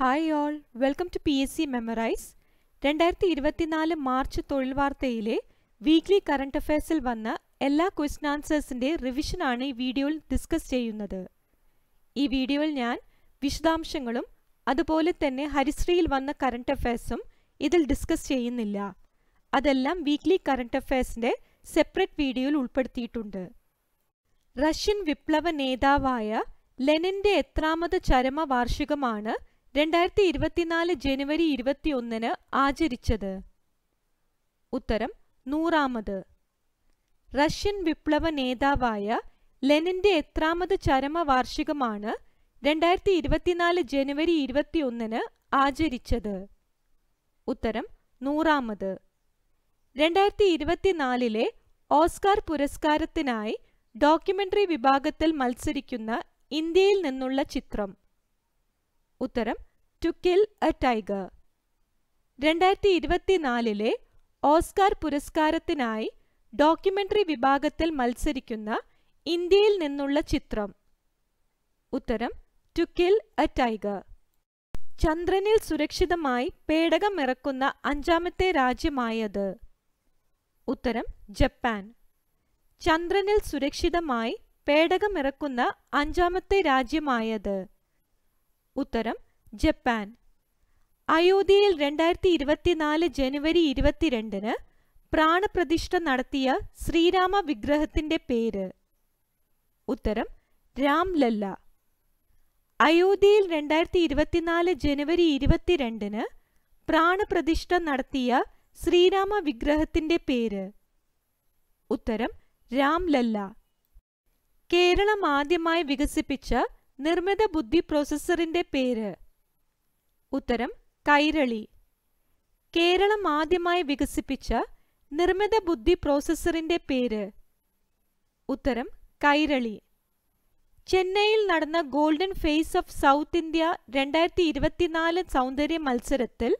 hi all welcome to P S C memorise രണ്ടായിരത്തി ഇരുപത്തിനാല് March തൊഴിൽ വാർത്തയിലെ വീക്ക്ലി കറണ്ട് അഫയേഴ്സിൽ വന്ന എല്ലാ ക്വസ്റ്റൻ ആൻസേഴ്സിൻ്റെ റിവിഷനാണ് ഈ വീഡിയോയിൽ ഡിസ്കസ് ചെയ്യുന്നത് ഈ വീഡിയോയിൽ ഞാൻ വിശദാംശങ്ങളും അതുപോലെ തന്നെ ഹരിശ്രീയിൽ വന്ന കറണ്ട് അഫയേഴ്സും ഇതിൽ ഡിസ്കസ് ചെയ്യുന്നില്ല അതെല്ലാം വീക്ക്ലി കറണ്ട് അഫയേഴ്സിൻ്റെ സെപ്പറേറ്റ് വീഡിയോയിൽ ഉൾപ്പെടുത്തിയിട്ടുണ്ട് റഷ്യൻ വിപ്ലവ നേതാവായ ലെനിൻ്റെ എത്രാമത് ചരമ വാർഷികമാണ് രണ്ടായിരത്തി ഇരുപത്തിനാല് ജനുവരി ഇരുപത്തിയൊന്നിന് ആചരിച്ചത് ഉത്തരം നൂറാമത് റഷ്യൻ വിപ്ലവ നേതാവായ ലെനിന്റെ എത്രാമത് ചരമവാർഷികമാണ് രണ്ടായിരത്തി ഇരുപത്തിനാല് ജനുവരി ഇരുപത്തിയൊന്നിന് ആചരിച്ചത് ഉത്തരം നൂറാമത് രണ്ടായിരത്തി ഇരുപത്തിനാലിലെ ഓസ്കാർ പുരസ്കാരത്തിനായി ഡോക്യുമെന്ററി വിഭാഗത്തിൽ മത്സരിക്കുന്ന ഇന്ത്യയിൽ നിന്നുള്ള ചിത്രം ഉത്തരം ടു കിൽ എ ടൈഗർ രണ്ടായിരത്തി ഇരുപത്തിനാലിലെ ഓസ്കാർ പുരസ്കാരത്തിനായി ഡോക്യുമെന്ററി വിഭാഗത്തിൽ മത്സരിക്കുന്ന ഇന്ത്യയിൽ നിന്നുള്ള ചിത്രം ഉത്തരം ടു കിൽ എ ടൈഗർ ചന്ദ്രനിൽ സുരക്ഷിതമായി ഇറക്കുന്ന അഞ്ചാമത്തെ രാജ്യമായത് ഉത്തരം ജപ്പാൻ ചന്ദ്രനിൽ സുരക്ഷിതമായി പേടകമിറക്കുന്ന അഞ്ചാമത്തെ രാജ്യമായത് ഉത്തരം ജപ്പാൻ അയോധ്യയിൽ രണ്ടായിരത്തി ഇരുപത്തിനാല് ജനുവരി ഇരുപത്തിരണ്ടിന് പ്രാണപ്രതിഷ്ഠ നടത്തിയ ശ്രീരാമ വിഗ്രഹത്തിൻ്റെ പേര് ഉത്തരം രാംലല്ല അയോധ്യയിൽ രണ്ടായിരത്തി ഇരുപത്തിനാല് ജനുവരി ഇരുപത്തിരണ്ടിന് പ്രാണപ്രതിഷ്ഠ നടത്തിയ ശ്രീരാമ വിഗ്രഹത്തിൻ്റെ പേര് ഉത്തരം രാംലല്ല കേരളം ആദ്യമായി വികസിപ്പിച്ച നിർമ്മിത ബുദ്ധി പ്രോസസ്സറിന്റെ പേര് ഉത്തരം കൈരളി കേരളം ആദ്യമായി വികസിപ്പിച്ച നിർമ്മിത ബുദ്ധി പ്രോസസ്സറിന്റെ പേര് ഉത്തരം കൈരളി ചെന്നൈയിൽ നടന്ന golden face of South India രണ്ടായിരത്തി ഇരുപത്തിനാല് സൗന്ദര്യ മത്സരത്തിൽ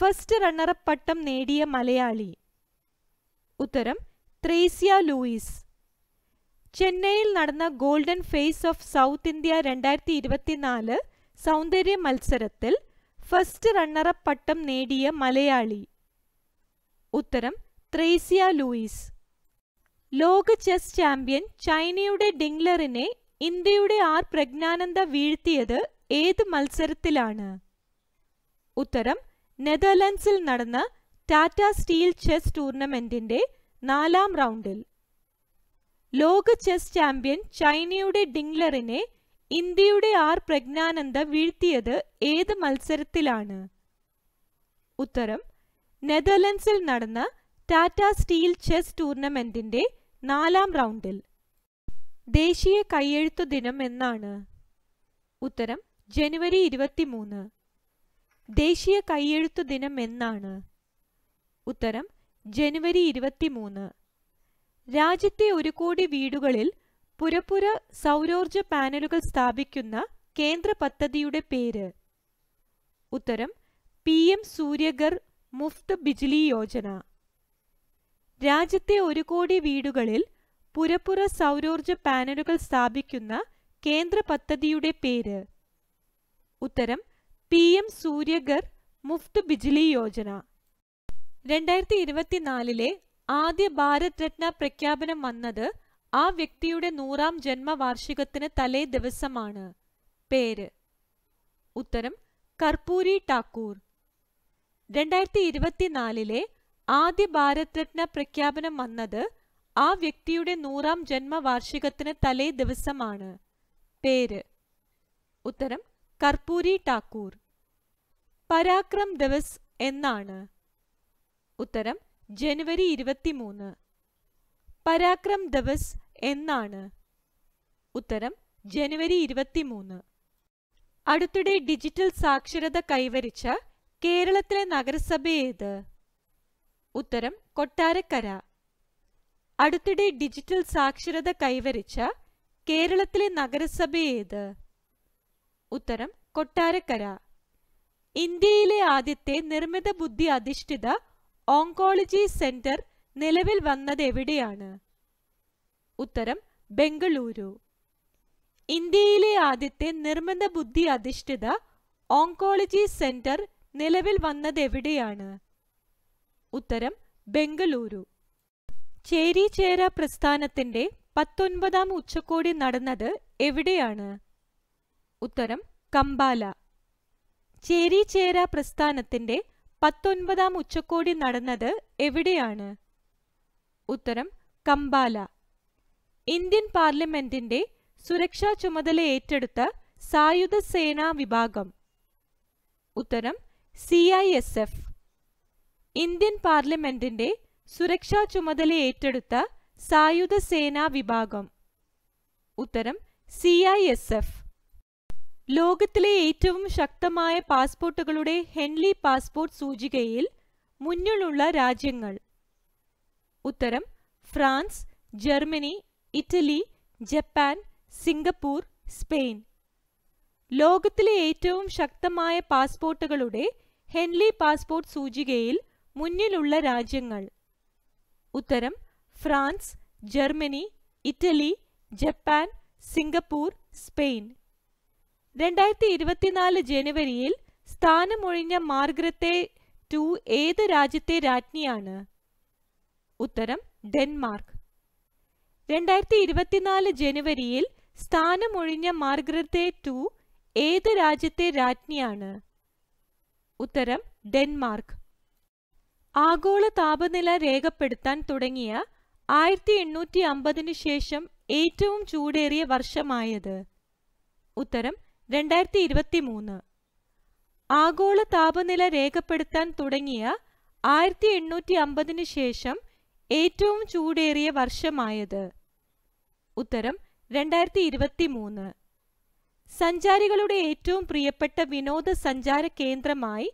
ഫസ്റ്റ് റണ്ണറപ്പ് പട്ടം നേടിയ മലയാളി ഉത്തരം ത്രേസ്യ ലൂയിസ് ചെന്നൈയിൽ നടന്ന golden face of South India രണ്ടായിരത്തി ഇരുപത്തിനാല് സൗന്ദര്യ മത്സരത്തിൽ ഫസ്റ്റ് റണ്ണറപ്പ് പട്ടം നേടിയ മലയാളി ഉത്തരം ത്രേസിയ ലൂയിസ് ലോക ചെസ് ചാമ്പ്യൻ ചൈനയുടെ ഡിംഗ്ലറിനെ ഇന്ത്യയുടെ ആർ പ്രജ്ഞാനന്ദ വീഴ്ത്തിയത് ഏത് മത്സരത്തിലാണ് ഉത്തരം നെതർലൻഡ്സിൽ നടന്ന ടാറ്റ സ്റ്റീൽ ചെസ് ടൂർണമെന്റിന്റെ നാലാം റൗണ്ടിൽ ലോക ചെസ് ചാമ്പ്യൻ ചൈനയുടെ ഡിംഗ്ലറിനെ ഇന്ത്യയുടെ ആർ പ്രജ്ഞാനന്ദ വീഴ്ത്തിയത് ഏത് മത്സരത്തിലാണ് ഉത്തരം നെതർലൻഡ്സിൽ നടന്ന ടാറ്റ സ്റ്റീൽ ചെസ് ടൂർണമെന്റിന്റെ നാലാം റൗണ്ടിൽ ദേശീയ കയ്യെഴുത്തു ദിനം എന്നാണ് ഉത്തരം ജനുവരി ഇരുപത്തിമൂന്ന് ദേശീയ കയ്യെഴുത്തു ദിനം എന്നാണ് ഉത്തരം ജനുവരി ഇരുപത്തിമൂന്ന് രാജ്യത്തെ ഒരു കോടി വീടുകളിൽ പുരപ്പുര സൗരോർജ പാനലുകൾ സ്ഥാപിക്കുന്ന കേന്ദ്ര പദ്ധതിയുടെ പേര് ഉത്തരം പി എം സൂര്യഗർ മുഫ്ത് ബിജ്ലി യോജന രാജ്യത്തെ ഒരു കോടി വീടുകളിൽ പുരപ്പുറ സൗരോർജ പാനലുകൾ സ്ഥാപിക്കുന്ന കേന്ദ്ര പദ്ധതിയുടെ പേര് ഉത്തരം പി എം സൂര്യഗർ മുഫ്ത് ബിജ്ലി യോജന രണ്ടായിരത്തി ഇരുപത്തിനാലിലെ ആദ്യ ഭാരത് രത്ന പ്രഖ്യാപനം വന്നത് ആ വ്യക്തിയുടെ നൂറാം ജന്മവാർഷികത്തിന് തലേ ദിവസമാണ് പേര് ഉത്തരം കർപ്പൂരി ടാക്കൂർ രണ്ടായിരത്തി ഇരുപത്തിനാലിലെ ആദ്യ ഭാരത് രത്ന പ്രഖ്യാപനം വന്നത് ആ വ്യക്തിയുടെ നൂറാം ജന്മവാർഷികത്തിന് തലേ ദിവസമാണ് പേര് ഉത്തരം കർപ്പൂരി ടാക്കൂർ പരാക്രം ദിവസ് എന്നാണ് ഉത്തരം ജനുവരി ഇരുപത്തിമൂന്ന് പരാക്രം ദിവസ് എന്നാണ് ഉത്തരം ജനുവരി ഇരുപത്തിമൂന്ന് അടുത്തിടെ ഡിജിറ്റൽ സാക്ഷരത കൈവരിച്ച കേരളത്തിലെ നഗരസഭ ഏത് ഉത്തരം കൊട്ടാരക്കര അടുത്തിടെ ഡിജിറ്റൽ സാക്ഷരത കൈവരിച്ച കേരളത്തിലെ നഗരസഭ ഏത് ഉത്തരം കൊട്ടാരക്കര ഇന്ത്യയിലെ ആദ്യത്തെ നിർമ്മിത ബുദ്ധി അധിഷ്ഠിത ഓങ്കോളജി സെന്റർ നിലവിൽ വന്നത് എവിടെയാണ് ഉത്തരം ബംഗളൂരു ഇന്ത്യയിലെ ആദ്യത്തെ നിർമ്മിത ബുദ്ധി അധിഷ്ഠിത ഓങ്കോളജി സെന്റർ നിലവിൽ വന്നത് എവിടെയാണ് ഉത്തരം ബംഗളൂരു ചേരിചേര പ്രസ്ഥാനത്തിന്റെ പത്തൊൻപതാം ഉച്ചകോടി നടന്നത് എവിടെയാണ് ഉത്തരം കമ്പാല ചേരിചേര പ്രസ്ഥാനത്തിന്റെ പത്തൊൻപതാം ഉച്ചകോടി നടന്നത് എവിടെയാണ് ഉത്തരം കമ്പാല ഇന്ത്യൻ പാർലമെന്റിന്റെ സുരക്ഷാ ചുമതല ഏറ്റെടുത്ത സായുധ സേനാ വിഭാഗം ഉത്തരം C I S F Indian പാർലമെന്റിന്റെ സുരക്ഷാ ചുമതല ഏറ്റെടുത്ത സായുധ സേനാ വിഭാഗം ഉത്തരം സി ഐ എസ് എഫ് ലോകത്തിലെ ഏറ്റവും ശക്തമായ പാസ്പോർട്ടുകളുടെ ഹെൻലി പാസ്പോർട്ട് സൂചികയിൽ മുന്നിലുള്ള രാജ്യങ്ങൾ ഉത്തരം France Germany Italy Japan Singapore Spain ലോകത്തിലെ ഏറ്റവും ശക്തമായ പാസ്പോർട്ടുകളുടെ ഹെൻലി പാസ്പോർട്ട് സൂചികയിൽ മുന്നിലുള്ള രാജ്യങ്ങൾ ഉത്തരം France Germany Italy Japan Singapore Spain രണ്ടായിരത്തി ഇരുപത്തിനാല് ജനുവരിയിൽ സ്ഥാനമൊഴിഞ്ഞ മാർഗ്രത്തെ ടു ഏത് രാജ്യത്തെ രാജ്ഞിയാണ് ഉത്തരം ഡെൻമാർക്ക് രണ്ടായിരത്തി ഇരുപത്തിനാല് ജനുവരിയിൽ സ്ഥാനമൊഴിഞ്ഞ മാർഗ്രത്തെ ടു ഏത് രാജ്യത്തെ രാജ്ഞിയാണ് ഉത്തരം ഡെൻമാർക്ക് ആഗോള താപനില രേഖപ്പെടുത്താൻ തുടങ്ങിയ ആയിരത്തി എണ്ണൂറ്റി അമ്പതിനു ശേഷം ഏറ്റവും ചൂടേറിയ വർഷമായത് ഉത്തരം രണ്ടായിരത്തി ഇരുപത്തി മൂന്ന് ആഗോള താപനില രേഖപ്പെടുത്താൻ തുടങ്ങിയ ആയിരത്തി എണ്ണൂറ്റി അമ്പതിനു ശേഷം ഏറ്റവും ചൂടേറിയ വർഷമായത് ഉത്തരം രണ്ടായിരത്തി ഇരുപത്തി മൂന്ന് സഞ്ചാരികളുടെ ഏറ്റവും പ്രിയപ്പെട്ട വിനോദസഞ്ചാര കേന്ദ്രമായി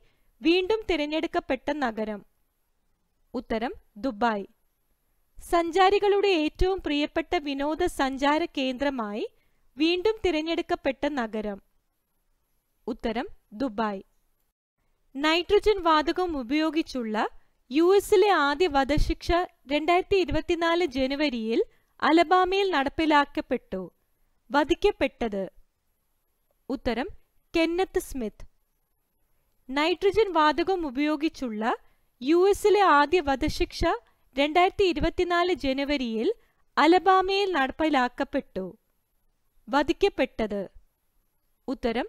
വീണ്ടും തിരഞ്ഞെടുക്കപ്പെട്ട നഗരം ഉത്തരം ദുബായ് സഞ്ചാരികളുടെ ഏറ്റവും പ്രിയപ്പെട്ട വിനോദസഞ്ചാര കേന്ദ്രമായി വീണ്ടും തിരഞ്ഞെടുക്കപ്പെട്ട നഗരം ഉത്തരം ദുബായ് നൈട്രജൻ വാതകം ഉപയോഗിച്ചുള്ള യു എസിലെ ആദ്യ വധശിക്ഷ രണ്ടായിരത്തി ഇരുപത്തിനാല് ജനുവരിയിൽ അലബാമയിൽ നടപ്പിലാക്കപ്പെട്ടു വധിക്കപ്പെട്ടത് ഉത്തരം കെന്നത്ത് സ്മിത്ത് നൈട്രജൻ വാതകം ഉപയോഗിച്ചുള്ള യു എസിലെ ആദ്യ വധശിക്ഷ രണ്ടായിരത്തി ഇരുപത്തിനാല് ജനുവരിയിൽ അലബാമയിൽ നടപ്പിലാക്കപ്പെട്ടു വധിക്കപ്പെട്ടത് ഉത്തരം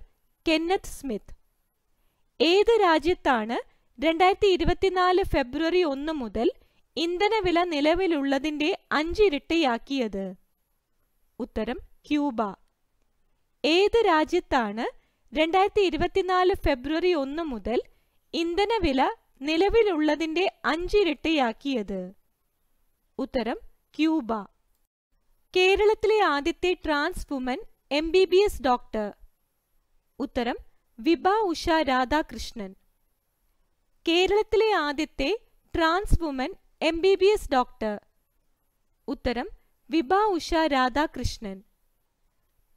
കെന്നത്ത് സ്മിത്ത് ഏത് രാജ്യത്താണ് രണ്ടായിരത്തി ഇരുപത്തിനാല് ഫെബ്രുവരി ഒന്ന് മുതൽ ഇന്ധനവില നിലവിലുള്ളതിൻ്റെ അഞ്ചിരട്ടിയാക്കിയത് ഉത്തരം ക്യൂബ ഏത് രാജ്യത്താണ് രണ്ടായിരത്തി ഇരുപത്തിനാല് ഫെബ്രുവരി ഒന്ന് മുതൽ ഇന്ധനവില നിലവിലുള്ളതിൻ്റെ അഞ്ചിരട്ടിയാക്കിയത് ഉത്തരം ക്യൂബ കേരളത്തിലെ ആദ്യത്തെ trans woman M B B S doctor ഉത്തരം വിഭ ഉഷ രാധാകൃഷ്ണൻ കേരളത്തിലെ ആദ്യത്തെ trans woman M B B S doctor ഉത്തരം വിഭ ഉഷ രാധാകൃഷ്ണൻ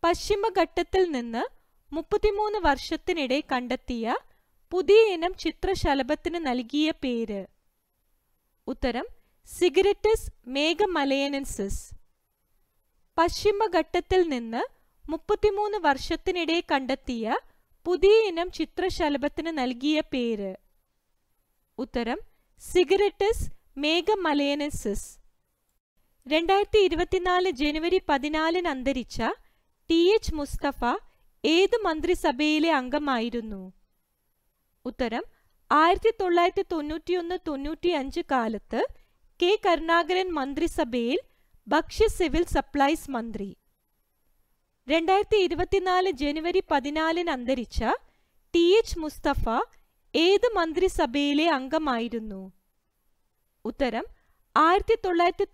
പശ്ചിമഘട്ടത്തിൽ നിന്ന് മുപ്പത്തിമൂന്ന് വർഷത്തിനിടെ കണ്ടെത്തിയ പുതിയ ഇനം ചിത്രശലഭത്തിന് നൽകിയ പേര് ഉത്തരം സിഗരറ്റസ് മേഘമലയനൻസിസ് പശ്ചിമഘട്ടത്തിൽ നിന്ന് മുപ്പത്തിമൂന്ന് വർഷത്തിനിടെ കണ്ടെത്തിയ പുതിയ ഇനം ചിത്രശലഭത്തിന് നൽകിയ പേര് ഉത്തരം സിഗരറ്റസ് മേഘമലയനസിസ് രണ്ടായിരത്തി ഇരുപത്തിനാല് ജനുവരി പതിനാലിന് അന്തരിച്ച ടി എച്ച് മുസ്തഫ ഏത് മന്ത്രിസഭയിലെ അംഗമായിരുന്നു ഉത്തരം ആയിരത്തി തൊള്ളായിരത്തി തൊണ്ണൂറ്റിയൊന്ന് തൊണ്ണൂറ്റിയഞ്ച് കാലത്ത് കെ കരുണാകരൻ മന്ത്രിസഭയിൽ ഭക്ഷ്യ സിവിൽ സപ്ലൈസ് മന്ത്രി രണ്ടായിരത്തി ഇരുപത്തിനാല് ജനുവരി പതിനാലിന് അന്തരിച്ച ടി എച്ച് മുസ്തഫ ഏത് മന്ത്രിസഭയിലെ അംഗമായിരുന്നു ഉത്തരം ആയിരത്തി തൊള്ളായിരത്തി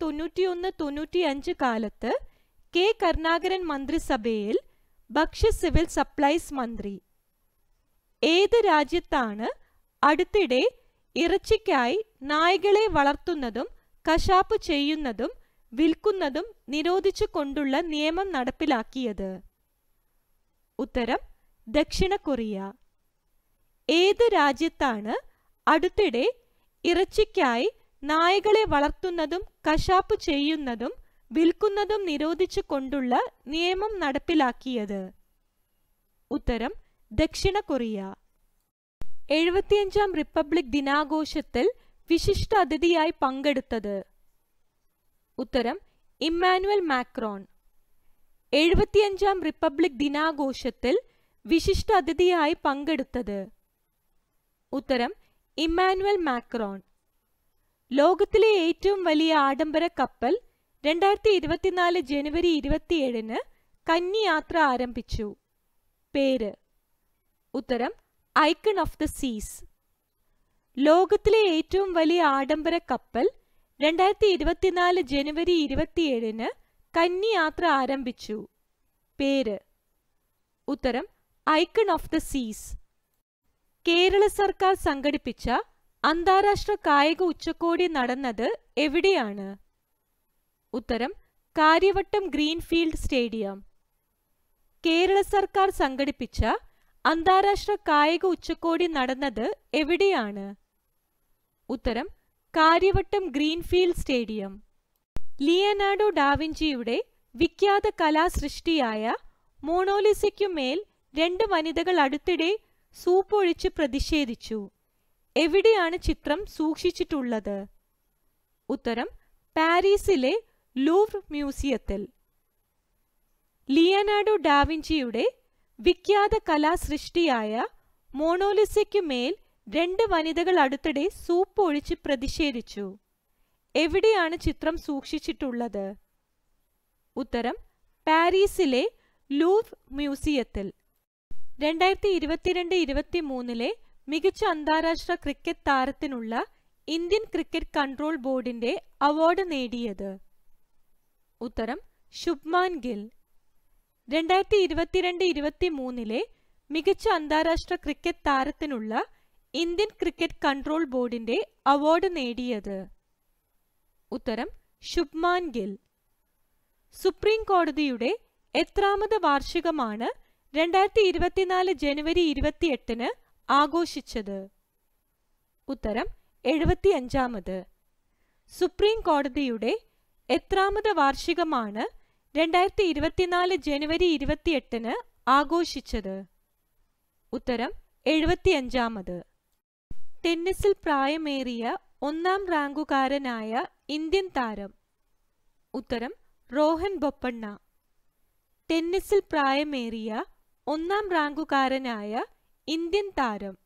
തൊണ്ണൂറ്റി അഞ്ച് കാലത്ത് കെ കരുണാകരൻ മന്ത്രിസഭയിൽ ഭക്ഷ്യ സിവിൽ സപ്ലൈസ് മന്ത്രി ഏത് രാജ്യത്താണ് അടുത്തിടെ ഇറച്ചിക്കായി നായകളെ വളർത്തുന്നതും കശാപ്പ് ചെയ്യുന്നതും വിൽക്കുന്നതും നിരോധിച്ചു കൊണ്ടുള്ള നിയമം നടപ്പിലാക്കിയത് ഉത്തരം ദക്ഷിണ കൊറിയ ഏത് രാജ്യത്താണ് അടുത്തിടെ ഇറച്ചിക്കായി നായകളെ വളർത്തുന്നതും കശാപ്പ് ചെയ്യുന്നതും വിൽക്കുന്നതും നിരോധിച്ചു കൊണ്ടുള്ള നിയമം നടപ്പിലാക്കിയത് ഉത്തരം ദക്ഷിണ കൊറിയ എഴുപത്തിയഞ്ചാം റിപ്പബ്ലിക് ദിനാഘോഷത്തിൽ വിശിഷ്ട അതിഥിയായി പങ്കെടുത്തത് ഉത്തരം ഇമ്മാനുവൽ മാക്രോൺ എഴുപത്തിയഞ്ചാം റിപ്പബ്ലിക് ദിനാഘോഷത്തിൽ വിശിഷ്ട അതിഥിയായി പങ്കെടുത്തത് ഉത്തരം ഇമ്മാനുവൽ മാക്രോൺ ലോകത്തിലെ ഏറ്റവും വലിയ ആഡംബര കപ്പൽ രണ്ടായിരത്തി ഇരുപത്തിനാല് ജനുവരി ഇരുപത്തിയേഴിന് കന്നി യാത്ര ആരംഭിച്ചു പേര് ഉത്തരം ഐക്കൺ ഓഫ് ദ സീസ് ലോകത്തിലെ ഏറ്റവും വലിയ ആഡംബര കപ്പൽ രണ്ടായിരത്തി ഇരുപത്തിനാല് ജനുവരി ഇരുപത്തിയേഴിന് കന്നി യാത്ര ആരംഭിച്ചു പേര് ഉത്തരം ഐക്കൺ ഓഫ് ദ സീസ് കേരള സർക്കാർ സംഘടിപ്പിച്ച അന്താരാഷ്ട്ര കായിക ഉച്ചകോടി നടന്നത് എവിടെയാണ് ഉത്തരം കാര്യവട്ടം ഗ്രീൻഫീൽഡ് സ്റ്റേഡിയം കേരള സർക്കാർ സംഘടിപ്പിച്ച അന്താരാഷ്ട്ര കായിക ഉച്ചകോടി നടന്നത് എവിടെയാണ് ഉത്തരം കാര്യവട്ടം ഗ്രീൻഫീൽഡ് സ്റ്റേഡിയം ലിയനാർഡോ ഡാവിഞ്ചിയുടെ വിഖ്യാത കലാസൃഷ്ടിയായ മോണോലിസയ്ക്കുമേൽ രണ്ട് വനിതകൾ അടുത്തിടെ സൂപ്പൊഴിച്ച് പ്രതിഷേധിച്ചു എവിടെയാണ് ചിത്രം സൂക്ഷിച്ചിട്ടുള്ളത് ഉത്തരം പാരീസിലെ ലൂവ്ർ മ്യൂസിയത്തിൽ ലിയനാർഡോ ഡാവിഞ്ചിയുടെ വിഖ്യാത കലാസൃഷ്ടിയായ മോണോലിസയ്ക്കുമേൽ രണ്ട് വനിതകൾ അടുത്തിടെ സൂപ്പ് ഒഴിച്ച് പ്രതിഷേധിച്ചു എവിടെയാണ് ചിത്രം സൂക്ഷിച്ചിട്ടുള്ളത് ഉത്തരം പാരീസിലെ ലൂവ് മ്യൂസിയത്തിൽ രണ്ടായിരത്തി ഇരുപത്തിരണ്ട് ഇരുപത്തി മൂന്നിലെ മികച്ച അന്താരാഷ്ട്ര ക്രിക്കറ്റ് താരത്തിനുള്ള ഇന്ത്യൻ ക്രിക്കറ്റ് കൺട്രോൾ ബോർഡിന്റെ അവാർഡ് നേടിയത് ഉത്തരം ശുഭ്മാൻ ഗിൽ രണ്ടായിരത്തി ഇരുപത്തിരണ്ട് ഇരുപത്തി മൂന്നിലെ മികച്ച അന്താരാഷ്ട്ര ക്രിക്കറ്റ് താരത്തിനുള്ള ഇന്ത്യൻ ക്രിക്കറ്റ് കൺട്രോൾ ബോർഡിന്റെ അവാർഡ് നേടിയത് ഉത്തരം ശുഭ്മാൻ ഗിൽ സുപ്രീം കോടതിയുടെ എത്രാമത് വാർഷികമാണ് രണ്ടായിരത്തി ഇരുപത്തിനാല് ജനുവരി ഇരുപത്തിയെട്ടിന് ആഘോഷിച്ചത് ഉത്തരം എഴുപത്തിയഞ്ചാമത് സുപ്രീം കോടതിയുടെ എത്രാമത് വാർഷികമാണ് രണ്ടായിരത്തി ഇരുപത്തിനാല് ജനുവരി ഇരുപത്തിയെട്ടിന് ആഘോഷിച്ചത് ഉത്തരം എഴുപത്തിയഞ്ചാമത് ടെന്നീസിൽ പ്രായമേറിയ ഒന്നാം റാങ്കുകാരനായ ഇന്ത്യൻ താരം ഉത്തരം റോഹൻ ബൊപ്പണ്ണ ടെന്നീസിൽ പ്രായമേറിയ ഒന്നാം റാങ്കുകാരനായ ഇന്ത്യൻ താരം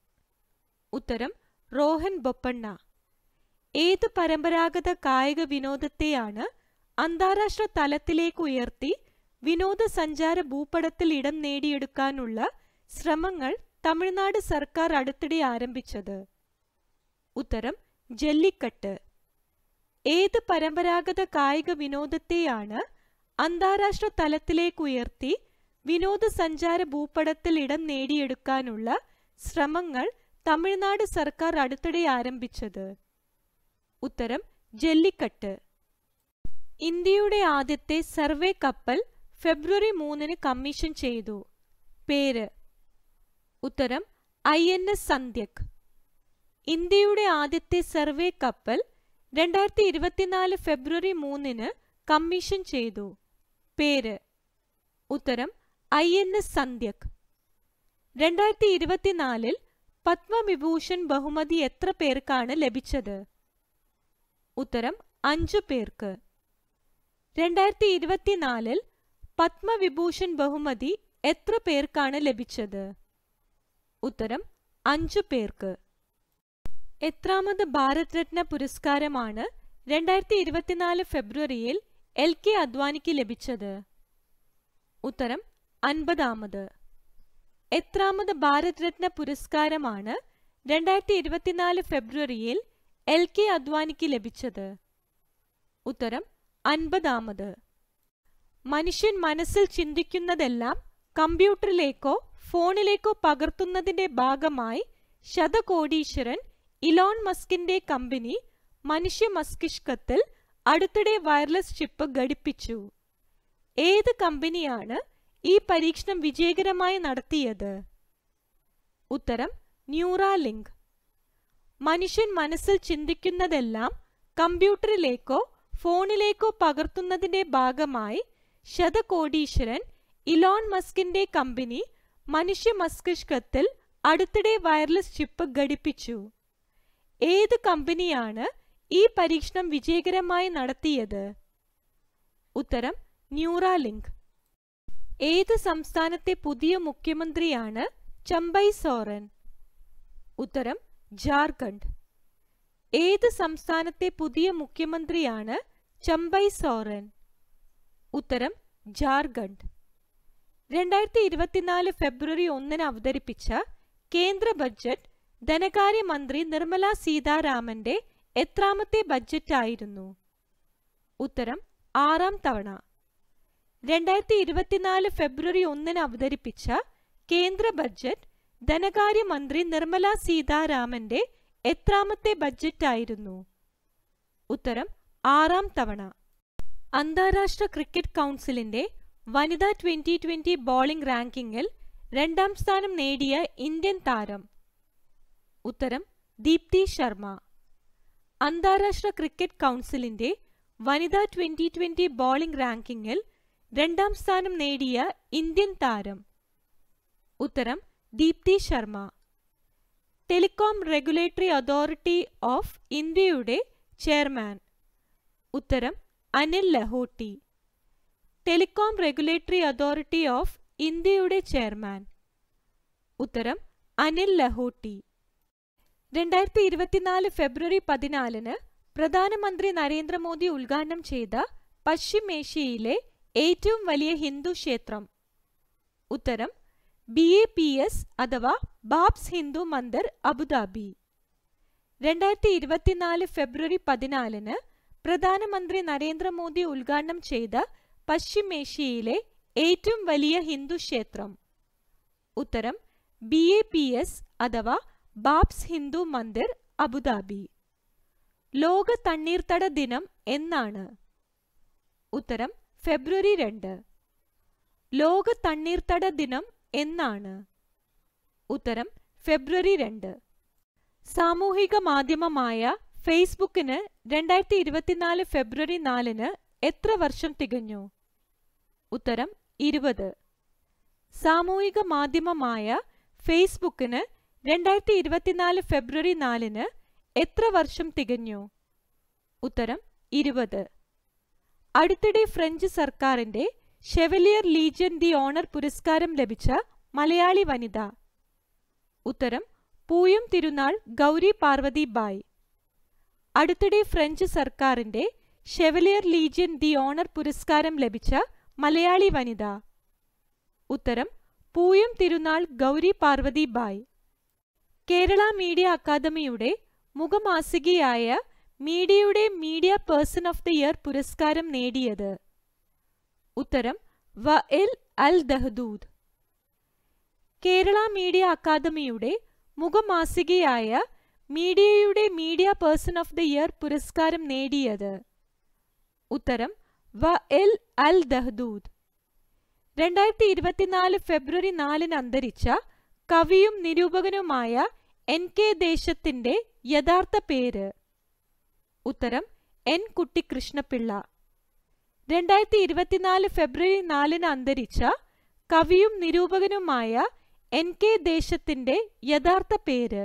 ഉത്തരം റോഹൻ ബൊപ്പണ്ണ ഏത് പരമ്പരാഗത കായിക വിനോദത്തെയാണ് അന്താരാഷ്ട്ര തലത്തിലേക്ക് ഉയർത്തി വിനോദസഞ്ചാര ഭൂപടത്തിൽ ഇടം നേടിയെടുക്കാനുള്ള ശ്രമങ്ങൾ തമിഴ്നാട് സർക്കാർ അടുത്തിടെ ആരംഭിച്ചത് ഉത്തരം ജല്ലിക്കട്ട് ഏത് പരമ്പരാഗത കായിക വിനോദത്തെയാണ് അന്താരാഷ്ട്ര തലത്തിലേക്ക് ഉയർത്തി വിനോദസഞ്ചാര ഭൂപടത്തിൽ ഇടം നേടിയെടുക്കാനുള്ള ശ്രമങ്ങൾ തമിഴ്നാട് സർക്കാർ അടുത്തിടെ ആരംഭിച്ചത് ഉത്തരം ജല്ലിക്കട്ട് ഇന്ത്യയുടെ ആദ്യത്തെ സർവേ കപ്പൽ ഫെബ്രുവരി മൂന്നിന് കമ്മീഷൻ ചെയ്തു പേര് ഉത്തരം ഐ എൻ എസ് സന്ധ്യക് ഇന്ത്യയുടെ ആദ്യത്തെ സർവേ കപ്പൽ രണ്ടായിരത്തി ഇരുപത്തിനാല് ഫെബ്രുവരി മൂന്നിന് കമ്മീഷൻ ചെയ്തു പേര് ഉത്തരം ഐ എൻ എസ് സന്ധ്യക് രണ്ടായിരത്തി ഇരുപത്തിനാലിൽ പത്മവിഭൂഷൺ ബഹുമതി എത്ര പേർക്കാണ് ലഭിച്ചത് ഉത്തരം അഞ്ചു പേർക്ക് രണ്ടായിരത്തി ഇരുപത്തിനാലിൽ പത്മവിഭൂഷൺ ബഹുമതി എത്ര പേർക്കാണ് ലഭിച്ചത് ഉത്തരം അഞ്ചു പേർക്ക് എത്രാമത് ഭാരത് രത്ന പുരസ്കാരമാണ് രണ്ടായിരത്തി ഇരുപത്തിനാല് ഫെബ്രുവരിയിൽ എൽ കെ അദ്വാനിക്ക് ലഭിച്ചത് ഉത്തരം അൻപതാമത് എത്രാമത് ഭാരത് രത്ന പുരസ്കാരമാണ് രണ്ടായിരത്തി ഇരുപത്തിനാല് ഫെബ്രുവരിയിൽ എൽ കെ അദ്വാനിക്ക് ലഭിച്ചത് ഉത്തരം അൻപതാമത് മനുഷ്യൻ മനസ്സിൽ ചിന്തിക്കുന്നതെല്ലാം കമ്പ്യൂട്ടറിലേക്കോ ഫോണിലേക്കോ പകർത്തുന്നതിന്റെ ഭാഗമായി ശതകോടീശ്വരൻ ഇലോൺ മസ്കിന്റെ കമ്പനി മനുഷ്യ മസ്തിഷ്കത്തിൽ അടുത്തിടെ വയർലെസ് ചിപ്പ് ഘടിപ്പിച്ചു ഏത് കമ്പനിയാണ് ഈ പരീക്ഷണം വിജയകരമായി നടത്തിയത് ഉത്തരം ന്യൂറാലിങ്ക് മനുഷ്യൻ മനസ്സിൽ ചിന്തിക്കുന്നതെല്ലാം കമ്പ്യൂട്ടറിലേക്കോ ഫോണിലേക്കോ പകർത്തുന്നതിന്റെ ഭാഗമായി ശതകോടീശ്വരൻ ഇലോൺ മസ്കിന്റെ കമ്പനി മനുഷ്യ മസ്തിഷ്കത്തിൽ അടുത്തിടെ വയർലെസ് ചിപ്പ് ഘടിപ്പിച്ചു ഏത് കമ്പനിയാണ് ഈ പരീക്ഷണം വിജയകരമായി നടത്തിയത് ഉത്തരം ന്യൂറാലിങ്ക് ഏത് സംസ്ഥാനത്തെ പുതിയ മുഖ്യമന്ത്രിയാണ് ചമ്പൈ സോറൻ ഉത്തരം ജാർഖണ്ഡ് ഏത് സംസ്ഥാനത്തെ പുതിയ മുഖ്യമന്ത്രിയാണ് ചമ്പൈ സോറൻ ഉത്തരം ജാർഖണ്ഡ് രണ്ടായിരത്തി ഇരുപത്തിനാല് ഫെബ്രുവരി ഒന്നിന് അവതരിപ്പിച്ച കേന്ദ്ര ബഡ്ജറ്റ് ധനകാര്യമന്ത്രി നിർമ്മല സീതാരാമന്റെ എത്രാമത്തെ ആയിരുന്നു ഉത്തരം ആറാം തവണ രണ്ടായിരത്തി ഇരുപത്തിനാല് ഫെബ്രുവരി ഒന്നിന് അവതരിപ്പിച്ച കേന്ദ്ര ബഡ്ജറ്റ് ധനകാര്യമന്ത്രി നിർമ്മല സീതാരാമന്റെ എത്രാമത്തെ ആയിരുന്നു ഉത്തരം ആറാം തവണ അന്താരാഷ്ട്ര ക്രിക്കറ്റ് കൗൺസിലിന്റെ വനിതാ ട്വന്റി ട്വന്റി ബോളിംഗ് റാങ്കിങ്ങിൽ രണ്ടാം സ്ഥാനം നേടിയ ഇന്ത്യൻ താരം ഉത്തരം ദീപ്തി ശർമ്മ അന്താരാഷ്ട്ര ക്രിക്കറ്റ് കൗൺസിലിന്റെ വനിതാ ട്വന്റി ട്വന്റി ബോളിംഗ് റാങ്കിങ്ങിൽ രണ്ടാം സ്ഥാനം നേടിയ ഇന്ത്യൻ താരം ഉത്തരം Deepti Sharma telecom regulatory authority of ഇന്ത്യയുടെ ചെയർമാൻ ഉത്തരം Anil Lahoti telecom regulatory authority of ഇന്ത്യയുടെ ചെയർമാൻ ഉത്തരം അനിൽ ലഹോട്ടി രണ്ടായിരത്തി ഇരുപത്തിനാല് ഫെബ്രുവരി പതിനാലിന് പ്രധാനമന്ത്രി നരേന്ദ്രമോദി ഉദ്ഘാടനം ചെയ്ത പശ്ചിമേഷ്യയിലെ ഏറ്റവും വലിയ ഹിന്ദു ക്ഷേത്രം ഉത്തരം ബി എ പി എസ് അഥവാ ബാബ്സ് ഹിന്ദു മന്ദർ അബുദാബി രണ്ടായിരത്തി ഇരുപത്തിനാല് ഫെബ്രുവരി പതിനാലിന് പ്രധാനമന്ത്രി നരേന്ദ്രമോദി ഉദ്ഘാടനം ചെയ്ത പശ്ചിമേഷ്യയിലെ ഏറ്റവും വലിയ ഹിന്ദു ക്ഷേത്രം ഉത്തരം ബി എ പി എസ് അഥവാ ബാബ്സ് ഹിന്ദു മന്ദിർ അബുദാബി ലോക തണ്ണീർത്തട ദിനം എന്നാണ് ഉത്തരം ഫെബ്രുവരി രണ്ട് ലോക തണ്ണീർത്തട ദിനം എന്നാണ് ഉത്തരം ഫെബ്രുവരി രണ്ട് സാമൂഹിക മാധ്യമമായ ഫേസ്ബുക്കിന് രണ്ടായിരത്തി ഇരുപത്തിനാല് ഫെബ്രുവരി നാലിന് എത്ര വർഷം തികഞ്ഞു ഉത്തരം ഇരുപത് സാമൂഹിക മാധ്യമമായ ഫേസ്ബുക്കിന് രണ്ടായിരത്തി ഇരുപത്തിനാല് ഫെബ്രുവരി നാലിന് എത്ര വർഷം തികഞ്ഞു ഉത്തരം ഇരുപത് അടുത്തിടെ ഫ്രഞ്ച് സർക്കാരിന്റെ ഷെവലിയർ ലീജിയൻ ദി ഓണർ പുരസ്കാരം ലഭിച്ച മലയാളി വനിത ഉത്തരം പൂയം തിരുനാൾ ഗൗരി പാർവതി ബായ് അടുത്തിടെ ഫ്രഞ്ച് സർക്കാരിന്റെ ഷെവലിയർ ലീജിയൻ ദി ഓണർ പുരസ്കാരം ലഭിച്ച മലയാളി വനിത ഉത്തരം പൂയം തിരുനാൾ ഗൗരി പാർവതി ബായ് കേരള മീഡിയ അക്കാദമിയുടെ മുഖമാസികയായ മീഡിയയുടെ media person of the year പുരസ്കാരം നേടിയത് ഉത്തരം Wael al Dahdouh Kerala media അക്കാദമിയുടെ മുഖമാസികയായ മീഡിയയുടെ media person of the year പുരസ്കാരം നേടിയത് ഉത്തരം വ എൽ അൽ ദഹദൂദ് രണ്ടായിരത്തി ഇരുപത്തിനാല് ഫെബ്രുവരി നാലിന് അന്തരിച്ച കവിയും നിരൂപകനുമായ എൻ കെ ദേശത്തിന്റെ യഥാർത്ഥ പേര് ഉത്തരം എൻ കുട്ടിക്കൃഷ്ണപിള്ള രണ്ടായിരത്തി ഇരുപത്തിനാല് ഫെബ്രുവരി നാലിന് അന്തരിച്ച കവിയും നിരൂപകനുമായ എൻ കെ ദേശത്തിന്റെ യഥാർത്ഥ പേര്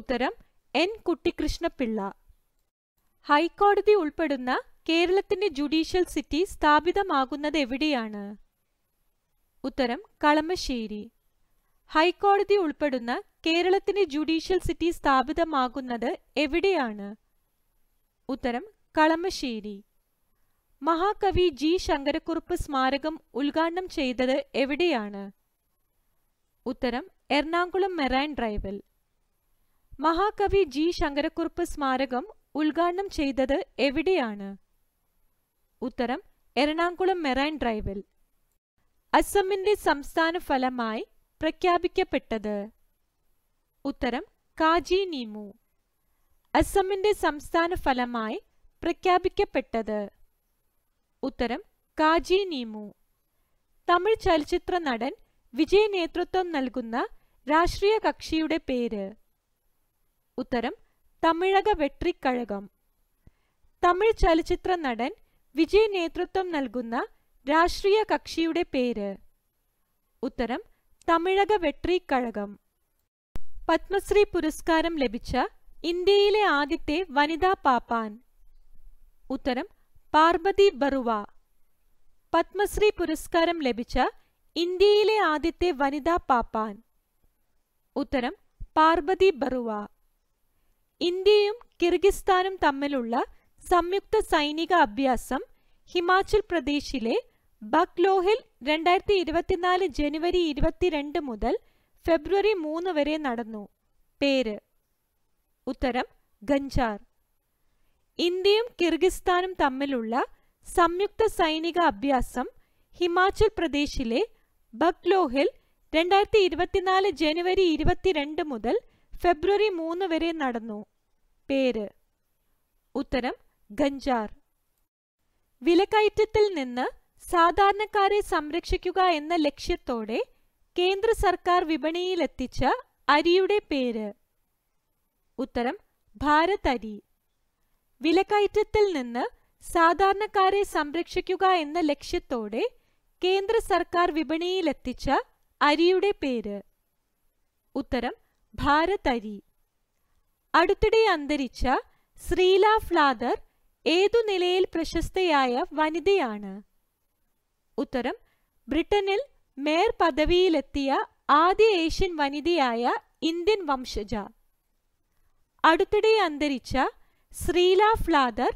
ഉത്തരം എൻ കുട്ടിക്കൃഷ്ണപിള്ള ഹൈക്കോടതി ഉൾപ്പെടുന്ന കേരളത്തിന്റെ ജുഡീഷ്യൽ സിറ്റി സ്ഥാപിതമാകുന്നത് എവിടെയാണ് ഉത്തരം കളമശ്ശേരി ഹൈക്കോടതി ഉൾപ്പെടുന്ന കേരളത്തിന് ജുഡീഷ്യൽ സിറ്റി സ്ഥാപിതമാകുന്നത് എവിടെയാണ് ഉത്തരം കളമശ്ശേരി മഹാകവി ജി ശങ്കരക്കുറുപ്പ് സ്മാരകം ഉദ്ഘാടനം ചെയ്തത് എവിടെയാണ് ഉത്തരം എറണാകുളം മെറൈൻ ഡ്രൈവിൽ മഹാകവി ജി ശങ്കരക്കുറുപ്പ് സ്മാരകം ഉദ്ഘാടനം ചെയ്തത് എവിടെയാണ് ഉത്തരം എറണാകുളം മെറൈൻ ഡ്രൈവിൽ അസമിന്റെ സംസ്ഥാന ഫലമായി പ്രഖ്യാപിക്കപ്പെട്ടത് ഉത്തരം കാജി നീമു അസമിന്റെ സംസ്ഥാന ഫലമായി പ്രഖ്യാപിക്കപ്പെട്ടത് ഉത്തരം കാജി നീമു തമിഴ് ചലച്ചിത്ര നടൻ വിജയ് നേതൃത്വം നൽകുന്ന രാഷ്ട്രീയ കക്ഷിയുടെ പേര് ഉത്തരം തമിഴക വെട്രിക്കഴകം തമിഴ് ചലച്ചിത്ര നടൻ വിജയ് നേതൃത്വം നൽകുന്ന രാഷ്ട്രീയ കക്ഷിയുടെ പേര് ഉത്തരം തമിഴക വെട്രിക്കഴകം പത്മശ്രീ പുരസ്കാരം ലഭിച്ച ഇന്ത്യയിലെ ആദ്യത്തെ വനിതാ പാപ്പാൻ ഉത്തരം പാർവതി ബറുവ പത്മശ്രീ പുരസ്കാരം ലഭിച്ച ഇന്ത്യയിലെ ആദ്യത്തെ വനിതാ പാപ്പാൻ ഉത്തരം പാർവതി ബറുവ ഇന്ത്യയും കിർഗിസ്ഥാനും തമ്മിലുള്ള സംയുക്ത സൈനിക അഭ്യാസം ഹിമാചൽ പ്രദേശിലെ ബക്ലോഹിൽ രണ്ടായിരത്തി ഇരുപത്തിനാല് ജനുവരി ഇരുപത്തിരണ്ട് മുതൽ ഫെബ്രുവരി മൂന്ന് വരെ നടന്നു പേര് ഉത്തരം ഗഞ്ചാർ ഇന്ത്യയും കിർഗിസ്ഥാനും തമ്മിലുള്ള സംയുക്ത സൈനിക അഭ്യാസം ഹിമാചൽ പ്രദേശിലെ ബക്ലോഹിൽ രണ്ടായിരത്തി ഇരുപത്തിനാല് ജനുവരി ഇരുപത്തിരണ്ട് മുതൽ ഫെബ്രുവരി മൂന്ന് വരെ നടന്നു പേര് ഉത്തരം ഗഞ്ചാർ വിലക്കയറ്റത്തിൽ നിന്ന് സാധാരണക്കാരെ സംരക്ഷിക്കുക എന്ന ലക്ഷ്യത്തോടെ കേന്ദ്ര സർക്കാർ വിപണിയിലെത്തിച്ച അരിയുടെ പേര് ഉത്തരം ഭാരത് അരി വിലക്കയറ്റത്തിൽ നിന്ന് സാധാരണക്കാരെ സംരക്ഷിക്കുക എന്ന ലക്ഷ്യത്തോടെ കേന്ദ്ര സർക്കാർ വിപണിയിലെത്തിച്ച അരിയുടെ പേര് ഉത്തരം ഭാരത് അരി അടുത്തിടെ അന്തരിച്ച ശ്രീല ഫ്ലാദർ ഏതു നിലയിൽ പ്രശസ്തയായ വനിതയാണ് ഉത്തരം ബ്രിട്ടനിൽ മേയർ പദവിയിലെത്തിയ ആദ്യ ഏഷ്യൻ വനിതയായ ഇന്ത്യൻ വംശജ അടുത്തിടെ അന്തരിച്ച ശ്രീല ഫ്ലാദർ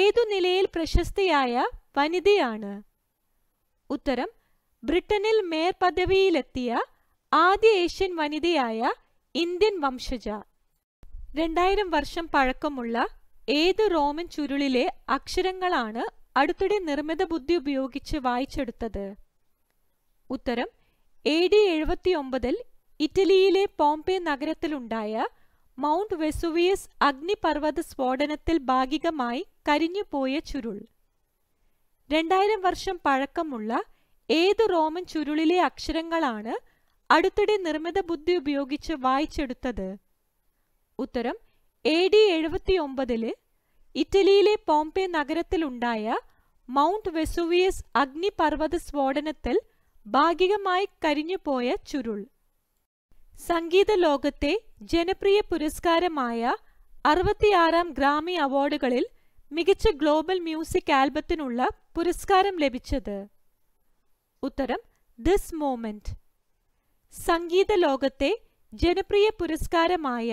ഏതു നിലയിൽ പ്രശസ്തയായ വനിതയാണ് ഉത്തരം ബ്രിട്ടനിൽ മേയർ പദവിയിലെത്തിയ ആദ്യ ഏഷ്യൻ വനിതയായ ഇന്ത്യൻ വംശജ രണ്ടായിരം വർഷം പഴക്കമുള്ള ഏത് റോമൻ ചുരുളിലെ അക്ഷരങ്ങളാണ് അടുത്തിടെ നിർമ്മിത ബുദ്ധി ഉപയോഗിച്ച് വായിച്ചെടുത്തത് ഉത്തരം എ ഡി എഴുപത്തിയൊമ്പതിൽ ഇറ്റലിയിലെ പോംപെ നഗരത്തിലുണ്ടായ മൗണ്ട് വെസുവിയസ് അഗ്നിപർവ്വത സ്ഫോടനത്തിൽ ഭാഗികമായി കരിഞ്ഞുപോയ ചുരുൾ രണ്ടായിരം വർഷം പഴക്കമുള്ള ഏത് റോമൻ ചുരുളിലെ അക്ഷരങ്ങളാണ് അടുത്തിടെ നിർമ്മിത ബുദ്ധി ഉപയോഗിച്ച് വായിച്ചെടുത്തത് ഉത്തരം എ ഡി എഴുപത്തിയൊമ്പതില് ഇറ്റലിയിലെ പോംപെ നഗരത്തിലുണ്ടായ മൗണ്ട് വെസുവിയസ് അഗ്നിപർവ്വത സ്ഫോടനത്തിൽ ഭാഗികമായി കരിഞ്ഞുപോയ ചുരുൾ സംഗീത ലോകത്തെ ജനപ്രിയ പുരസ്കാരമായ അറുപത്തിയാറാം ഗ്രാമി അവാർഡുകളിൽ മികച്ച ഗ്ലോബൽ മ്യൂസിക് ആൽബത്തിനുള്ള പുരസ്കാരം ലഭിച്ചത് ഉത്തരം ദിസ് മോമെന്റ് സംഗീത ലോകത്തെ ജനപ്രിയ പുരസ്കാരമായ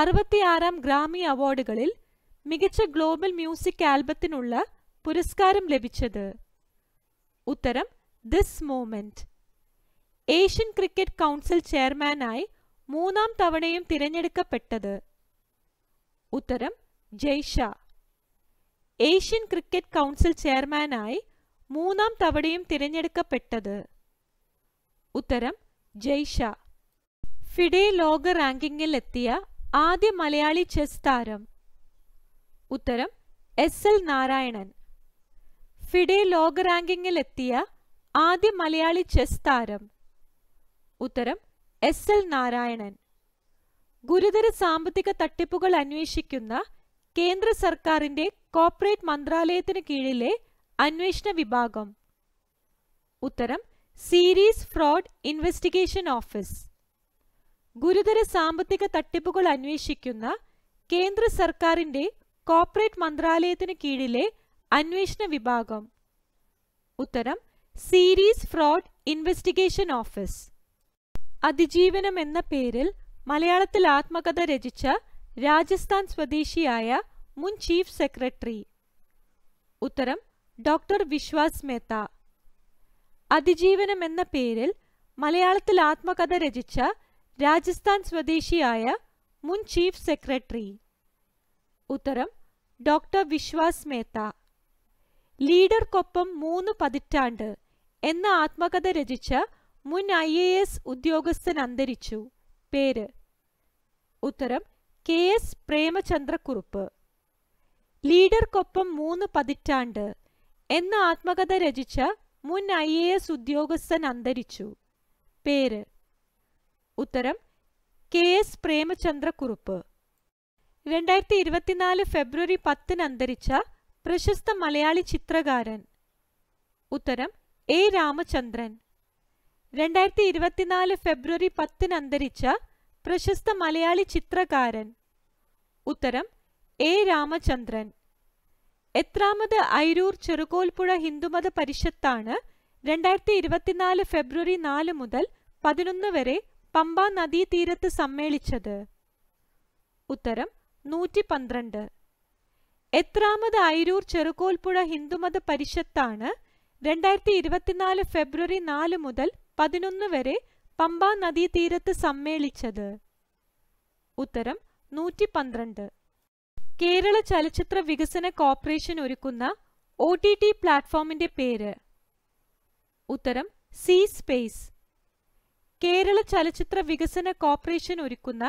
അറുപത്തിയാറാം ഗ്രാമി അവാർഡുകളിൽ മികച്ച ഗ്ലോബൽ മ്യൂസിക് ആൽബത്തിനുള്ള പുരസ്കാരം ലഭിച്ചത് ഉത്തരം this moment Asian cricket council ചെയർമാനായി മൂന്നാം തവണയും തിരഞ്ഞെടുക്കപ്പെട്ടത് ഉത്തരം ജയ്ഷ ഏഷ്യൻ ക്രിക്കറ്റ് കൗൺസിൽ ചെയർമാനായി മൂന്നാം തവണയും തിരഞ്ഞെടുക്കപ്പെട്ടത് ഉത്തരം ജയ്ഷ ഫിഡേ ലോക റാങ്കിങ്ങിൽ എത്തിയ ആദ്യ മലയാളി ചെസ് താരം ഉത്തരം എസ് എൽ നാരായണൻ ഫിഡേ ലോക റാങ്കിങ്ങിൽ എത്തിയ ആദ്യ മലയാളി ചെസ് താരം ഉത്തരം എസ് എൽ നാരായണൻ ഗുരുതര സാമ്പത്തിക തട്ടിപ്പുകൾ അന്വേഷിക്കുന്ന കേന്ദ്ര സർക്കാരിന്റെ കോർപ്പറേറ്റ് മന്ത്രാലയത്തിന് കീഴിലെ അന്വേഷണ വിഭാഗം ഉത്തരം സീരീസ് ഫ്രോഡ് ഇൻവെസ്റ്റിഗേഷൻ ഓഫീസ് ഗുരുതര സാമ്പത്തിക തട്ടിപ്പുകൾ അന്വേഷിക്കുന്ന കേന്ദ്ര സർക്കാരിന്റെ കോർപ്പറേറ്റ് മന്ത്രാലയത്തിന് കീഴിലെ അന്വേഷണ വിഭാഗം ഉത്തരം സീരീസ് ഫ്രോഡ് ഇൻവെസ്റ്റിഗേഷൻ ഓഫീസ് അതിജീവനം എന്ന പേരിൽ മലയാളത്തിൽ ആത്മകഥ രചിച്ച രാജസ്ഥാൻ സ്വദേശിയായ മുൻ ചീഫ് സെക്രട്ടറി ഉത്തരം ഡോക്ടർ വിശ്വാസ് മേത്ത അതിജീവനം എന്ന പേരിൽ മലയാളത്തിൽ ആത്മകഥ രചിച്ച രാജസ്ഥാൻ സ്വദേശിയായ മുൻ ചീഫ് സെക്രട്ടറി ഉത്തരം ഡോക്ടർ വിശ്വാസ് മേത്ത ലീഡർക്കൊപ്പം മൂന്ന് പതിറ്റാണ്ട് എന്ന ആത്മകഥ രചിച്ച മുൻ ഐ എ എസ് ഉദ്യോഗസ്ഥൻ അന്തരിച്ചു പേര് ഉത്തരം കെ എസ് പ്രേമചന്ദ്രക്കുറുപ്പ് ലീഡർക്കൊപ്പം മൂന്ന് പതിറ്റാണ്ട് എന്ന ആത്മകഥ രചിച്ച മുൻ ഐ എ എസ് ഉദ്യോഗസ്ഥൻ അന്തരിച്ചു പേര് ഉത്തരം കെ എസ് പ്രേമചന്ദ്രക്കുറുപ്പ് രണ്ടായിരത്തി ഇരുപത്തിനാല് ഫെബ്രുവരി പത്തിന് അന്തരിച്ച പ്രശസ്ത മലയാളി ചിത്രകാരൻ ഉത്തരം എ രാമചന്ദ്രൻ രണ്ടായിരത്തി ഇരുപത്തിനാല് ഫെബ്രുവരി പത്തിന് അന്തരിച്ച പ്രശസ്ത മലയാളി ചിത്രകാരൻ ഉത്തരം എ രാമചന്ദ്രൻ എത്രാമത് ഐരൂർ ചെറുകോൽപ്പുഴ ഹിന്ദുമത പരിഷത്താണ് രണ്ടായിരത്തി ഇരുപത്തിനാല് ഫെബ്രുവരി നാല് മുതൽ പതിനൊന്ന് വരെ പമ്പ നദീതീരത്ത് സമ്മേളിച്ചത് ഉത്തരം നൂറ്റി പന്ത്രണ്ട് എത്രാമത് ഐരൂർ ചെറുകോൽപ്പുഴ ഹിന്ദുമത പരിഷത്താണ് രണ്ടായിരത്തി ഇരുപത്തിനാല് ഫെബ്രുവരി നാല് മുതൽ പതിനൊന്ന് വരെ പമ്പ നദീതീരത്ത് സമ്മേളിച്ചത് ഉത്തരം നൂറ്റി പന്ത്രണ്ട് കേരള ചലച്ചിത്ര വികസന കോർപ്പറേഷൻ ഒരുക്കുന്ന ഒ ടി ടി പ്ലാറ്റ്ഫോമിന്റെ പേര് ഉത്തരം സി സ്പേസ് കേരള ചലച്ചിത്ര വികസന കോർപ്പറേഷൻ ഒരുക്കുന്ന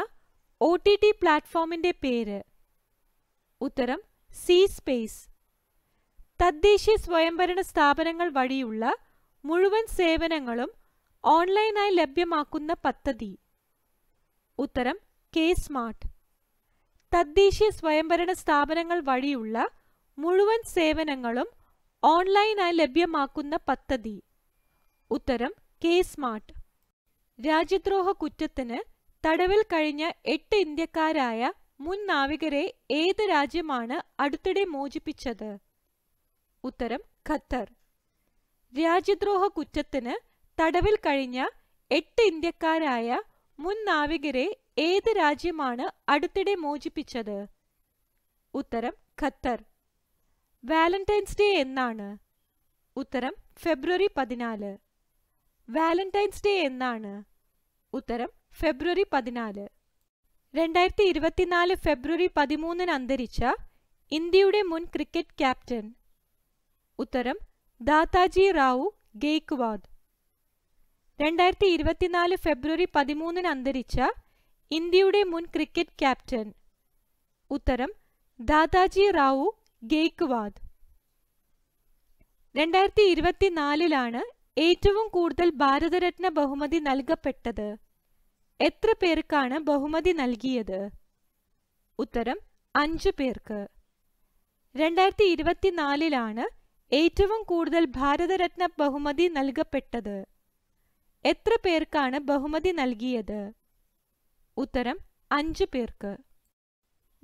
ഒ ടി ടി പ്ലാറ്റ്ഫോമിന്റെ പേര് ഉത്തരം സി സ്പേസ് തദ്ദേശീയ സ്വയംഭരണ സ്ഥാപനങ്ങൾ വഴിയുള്ള മുഴുവൻ സേവനങ്ങളും ഓൺലൈനായി ലഭ്യമാക്കുന്ന പദ്ധതി ഉത്തരം കെ സ്മാർട്ട് തദ്ദേശീയ സ്വയംഭരണ സ്ഥാപനങ്ങൾ വഴിയുള്ള മുഴുവൻ സേവനങ്ങളും ഓൺലൈനായി ലഭ്യമാക്കുന്ന പദ്ധതി ഉത്തരം കെ സ്മാർട്ട് രാജ്യദ്രോഹ കുറ്റത്തിന് തടവിൽ കഴിഞ്ഞ എട്ട് ഇന്ത്യക്കാരായ മുൻ നാവികരെ ഏത് രാജ്യമാണ് അടുത്തിടെ മോചിപ്പിച്ചത് ഉത്തരം ഖത്തർ രാജ്യദ്രോഹ കുറ്റത്തിന് തടവിൽ കഴിഞ്ഞ എട്ട് ഇന്ത്യക്കാരായ മുൻ നാവികരെ ഏത് രാജ്യമാണ് അടുത്തിടെ മോചിപ്പിച്ചത് ഉത്തരം ഖത്തർ വാലന്റൈൻസ് ഡേ എന്നാണ് ഉത്തരം ഫെബ്രുവരി പതിനാല് വാലന്റൈൻസ് ഡേ എന്നാണ് ഉത്തരം ഫെബ്രുവരി പതിനാല് രണ്ടായിരത്തി ഇരുപത്തിനാല് ഫെബ്രുവരി പതിമൂന്നിന് അന്തരിച്ച ഇന്ത്യയുടെ മുൻ ക്രിക്കറ്റ് ക്യാപ്റ്റൻ ഉത്തരം ദാതാജി റാവു ഗെയ്ക്വാദ് രണ്ടായിരത്തി ഇരുപത്തിനാല് ഫെബ്രുവരി പതിമൂന്നിന് അന്തരിച്ച ഇന്ത്യയുടെ മുൻ ക്രിക്കറ്റ് ക്യാപ്റ്റൻ ഉത്തരം ദാതാജി റാവു ഗെയ്ക്വാദ് രണ്ടായിരത്തി ഇരുപത്തിനാലിലാണ് ഏറ്റവും കൂടുതൽ ഭാരതരത്ന ബഹുമതി നൽകപ്പെട്ടത് എത്ര പേർക്കാണ് ബഹുമതി നൽകിയത് ഉത്തരം അഞ്ചു പേർക്ക് രണ്ടായിരത്തി ഇരുപത്തിനാലിലാണ് ഏറ്റവും കൂടുതൽ ഭാരതരത്ന ബഹുമതി നൽകപ്പെട്ടത് എത്ര പേർക്കാണ് ബഹുമതി നൽകിയത് ഉത്തരം അഞ്ച് പേർക്ക്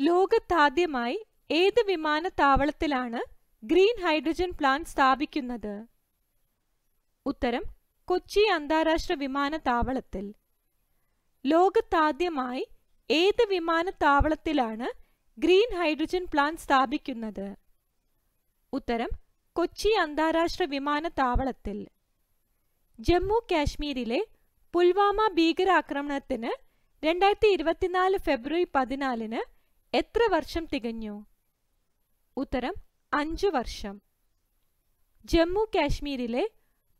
ലോകത്താദ്യമായി ഏത് വിമാനത്താവളത്തിലാണ് ഗ്രീൻ ഹൈഡ്രജൻ പ്ലാന്റ് സ്ഥാപിക്കുന്നത് ഉത്തരം കൊച്ചി അന്താരാഷ്ട്ര വിമാനത്താവളത്തിൽ ലോകത്താദ്യമായി ഏത് വിമാനത്താവളത്തിലാണ് ഗ്രീൻ ഹൈഡ്രജൻ പ്ലാന്റ് സ്ഥാപിക്കുന്നത് ഉത്തരം കൊച്ചി അന്താരാഷ്ട്ര വിമാനത്താവളത്തിൽ ജമ്മു കാശ്മീരിലെ പുൽവാമ ഭീകരാക്രമണത്തിന് രണ്ടായിരത്തി ഇരുപത്തിനാല് ഫെബ്രുവരി പതിനാലിന് എത്ര വർഷം തികഞ്ഞു ഉത്തരം അഞ്ചു വർഷം ജമ്മു കാശ്മീരിലെ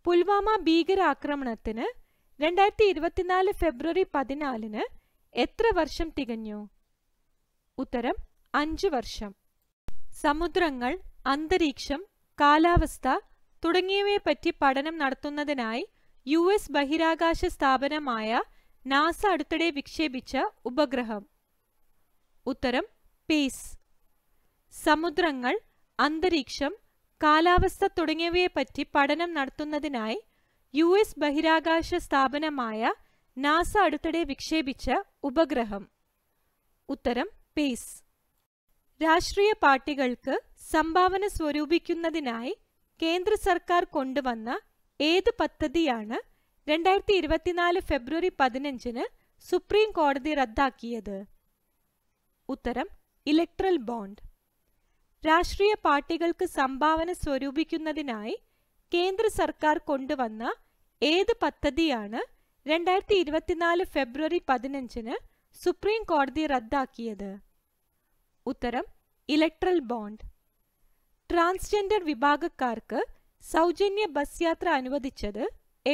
പുൽവാമ ഭീകരാക്രമണത്തിന് രണ്ടായിരത്തി ഇരുപത്തിനാല് ഫെബ്രുവരി പതിനാലിന് എത്ര വർഷം തികഞ്ഞു ഉത്തരം അഞ്ചു വർഷം സമുദ്രങ്ങൾ അന്തരീക്ഷം കാലാവസ്ഥ തുടങ്ങിയവയെപ്പറ്റി പഠനം നടത്തുന്നതിനായി യു എസ് ബഹിരാകാശ സ്ഥാപനമായ നാസ അടുത്തിടെ വിക്ഷേപിച്ച ഉപഗ്രഹം ഉത്തരം പേസ് സമുദ്രങ്ങൾ അന്തരീക്ഷം കാലാവസ്ഥ തുടങ്ങിയവയെപ്പറ്റി പഠനം നടത്തുന്നതിനായി യു എസ് ബഹിരാകാശ സ്ഥാപനമായ നാസ അടുത്തിടെ വിക്ഷേപിച്ച ഉപഗ്രഹം ഉത്തരം പേസ് രാഷ്ട്രീയ പാർട്ടികൾക്ക് സംഭാവന സ്വരൂപിക്കുന്നതിനായി കേന്ദ്ര സർക്കാർ കൊണ്ടുവന്ന ഏത് പദ്ധതിയാണ് രണ്ടായിരത്തി ഇരുപത്തിനാല് ഫെബ്രുവരി പതിനഞ്ചിന് സുപ്രീം കോടതി റദ്ദാക്കിയത് ഉത്തരം ഇലക്ട്രൽ ബോണ്ട് രാഷ്ട്രീയ പാർട്ടികൾക്ക് സംഭാവന സ്വരൂപിക്കുന്നതിനായി കേന്ദ്ര സർക്കാർ കൊണ്ടുവന്ന ഏത് പദ്ധതിയാണ് രണ്ടായിരത്തി ഇരുപത്തിനാല് ഫെബ്രുവരി പതിനഞ്ചിന് സുപ്രീം കോടതി റദ്ദാക്കിയത് ഉത്തരം ഇലക്ട്രൽ ബോണ്ട് ട്രാൻസ്ജെൻഡർ വിഭാഗക്കാർക്ക് സൗജന്യ ബസ് യാത്ര അനുവദിച്ചത്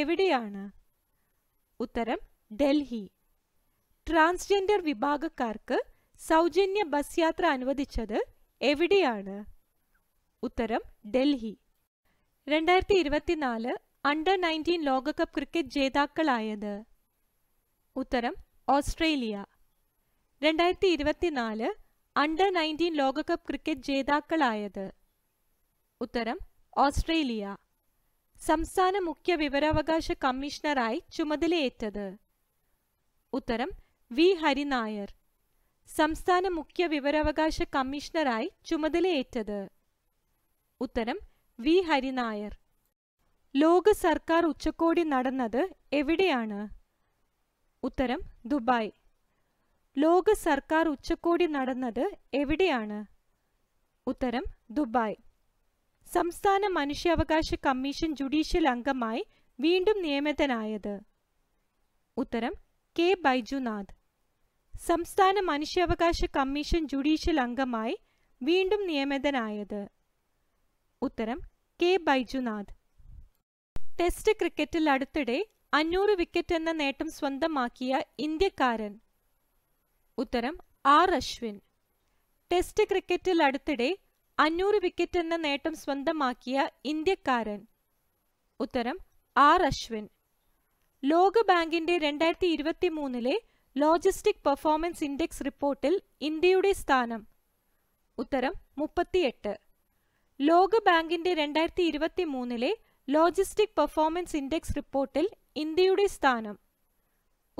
എവിടെയാണ് ഉത്തരം ഡൽഹി ട്രാൻസ്ജെൻഡർ വിഭാഗക്കാർക്ക് സൗജന്യ ബസ് യാത്ര അനുവദിച്ചത് എവിടെയാണ് ഉത്തരം ഡൽഹി രണ്ടായിരത്തി ഇരുപത്തിനാല് അണ്ടർ നയൻറ്റീൻ ലോകകപ്പ് ക്രിക്കറ്റ് ജേതാക്കളായത് ഉത്തരം ഓസ്ട്രേലിയ രണ്ടായിരത്തി ഇരുപത്തിനാല് അണ്ടർ നയൻറ്റീൻ ലോകകപ്പ് ക്രിക്കറ്റ് ജേതാക്കളായത് ഉത്തരം ഓസ്ട്രേലിയ സംസ്ഥാന മുഖ്യ വിവരാവകാശ കമ്മീഷണറായി ചുമതലയേറ്റത് ഉത്തരം വി ഹരിനായർ സംസ്ഥാന മുഖ്യ വിവരാവകാശ കമ്മീഷണറായി ചുമതലയേറ്റത് ഉത്തരം വി ഹരിനായർ ലോക സർക്കാർ ഉച്ചകോടി നടന്നത് എവിടെയാണ് ഉത്തരം ദുബായ് ലോക സർക്കാർ ഉച്ചകോടി നടന്നത് എവിടെയാണ് ഉത്തരം ദുബായ് സംസ്ഥാന മനുഷ്യാവകാശ കമ്മീഷൻ ജുഡീഷ്യൽ അംഗമായി വീണ്ടും നിയമിതനായത് ഉത്തരം കെ ബൈജുനാഥ് സംസ്ഥാന മനുഷ്യാവകാശ കമ്മീഷൻ ജുഡീഷ്യൽ അംഗമായി വീണ്ടും നിയമിതനായത് ഉത്തരം കെ ബൈജുനാഥ് ടെസ്റ്റ് ക്രിക്കറ്റിൽ അടുത്തിടെ അഞ്ഞൂറ് വിക്കറ്റ് എന്ന നേട്ടം സ്വന്തമാക്കിയ ഇന്ത്യക്കാരൻ ഉത്തരം ആർ അശ്വിൻ ടെസ്റ്റ് ക്രിക്കറ്റിൽ അടുത്തിടെ അഞ്ഞൂറ് വിക്കറ്റ് എന്ന നേട്ടം സ്വന്തമാക്കിയ ഇന്ത്യക്കാരൻ ഉത്തരം ആർ അശ്വിൻ ലോകബാങ്കിന്റെ രണ്ടായിരത്തി ഇരുപത്തി മൂന്നിലെ ലോജിസ്റ്റിക് പെർഫോമൻസ് ഇൻഡെക്സ് റിപ്പോർട്ടിൽ ഇന്ത്യയുടെ സ്ഥാനം ഉത്തരം മുപ്പത്തിയെട്ട് ലോകബാങ്കിന്റെ രണ്ടായിരത്തി ഇരുപത്തി മൂന്നിലെ ലോജിസ്റ്റിക് പെർഫോമൻസ് ഇൻഡെക്സ് റിപ്പോർട്ടിൽ ഇന്ത്യയുടെ സ്ഥാനം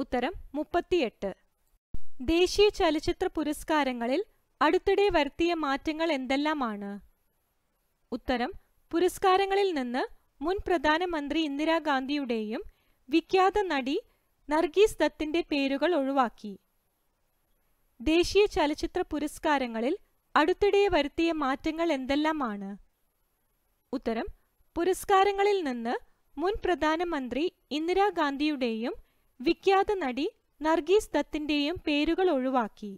ഉത്തരം മുപ്പത്തിയെട്ട് ദേശീയ ചലച്ചിത്ര പുരസ്കാരങ്ങളിൽ അടുത്തിടെ വരുത്തിയ മാറ്റങ്ങൾ എന്തെല്ലാമാണ് ഉത്തരം പുരസ്കാരങ്ങളിൽ നിന്ന് മുൻ പ്രധാനമന്ത്രി ഇന്ദിരാഗാന്ധിയുടെയും വിഖ്യാത നടി നർഗീസ് ദത്തിന്റെ പേരുകൾ ഒഴിവാക്കി ദേശീയ ചലച്ചിത്ര പുരസ്കാരങ്ങളിൽ അടുത്തിടെ വരുത്തിയ മാറ്റങ്ങൾ എന്തെല്ലാമാണ് ഉത്തരം പുരസ്കാരങ്ങളിൽ നിന്ന് മുൻ പ്രധാനമന്ത്രി ഇന്ദിരാഗാന്ധിയുടെയും വിഖ്യാത നടി നർഗീസ് ദത്തിന്റെയും പേരുകൾ ഒഴിവാക്കി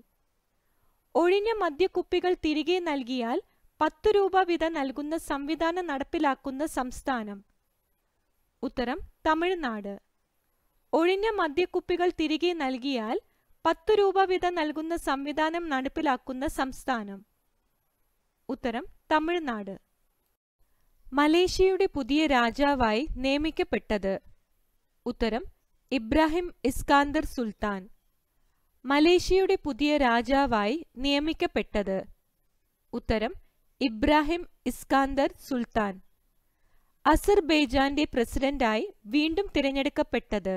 ഒഴിഞ്ഞ മദ്യക്കുപ്പികൾ തിരികെ നൽകിയാൽ പത്ത് രൂപ വിത നൽകുന്ന സംവിധാനം നടപ്പിലാക്കുന്ന സംസ്ഥാനം ഉത്തരം തമിഴ്നാട് ഒഴിഞ്ഞ മദ്യക്കുപ്പികൾ തിരികെ നൽകിയാൽ പത്ത് രൂപ വിത നൽകുന്ന സംവിധാനം നടപ്പിലാക്കുന്ന സംസ്ഥാനം ഉത്തരം തമിഴ്നാട് മലേഷ്യയുടെ പുതിയ രാജാവായി നിയമിക്കപ്പെട്ടത് ഉത്തരം ഇബ്രാഹിം ഇസ്കാന്ദർ സുൽത്താൻ മലേഷ്യയുടെ പുതിയ രാജാവായി നിയമിക്കപ്പെട്ടത് ഉത്തരം ഇബ്രാഹിം ഇസ്കാന്ദർ സുൽത്താൻ അസർബൈജാന്റെ പ്രസിഡന്റായി വീണ്ടും തിരഞ്ഞെടുക്കപ്പെട്ടത്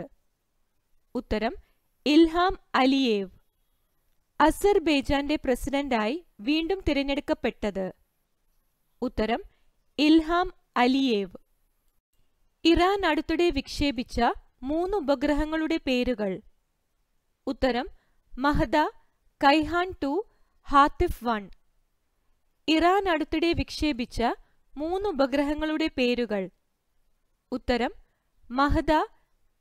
ഉത്തരം ഇൽഹാം അലിയേവ് അസർബൈജാന്റെ പ്രസിഡന്റായി വീണ്ടും തിരഞ്ഞെടുക്കപ്പെട്ടത് ഉത്തരം ഇൽഹാം അലിയേവ് ഇറാൻ അടുത്തിടെ വിക്ഷേപിച്ച മൂന്ന് ഉപഗ്രഹങ്ങളുടെ പേരുകൾ ഉത്തരം Mahda Kayhan two Hatef one Iran അടുത്തിടെ വിക്ഷേപിച്ച മൂന്ന് ഉപഗ്രഹങ്ങളുടെ പേരുകൾ ഉത്തരം Mahda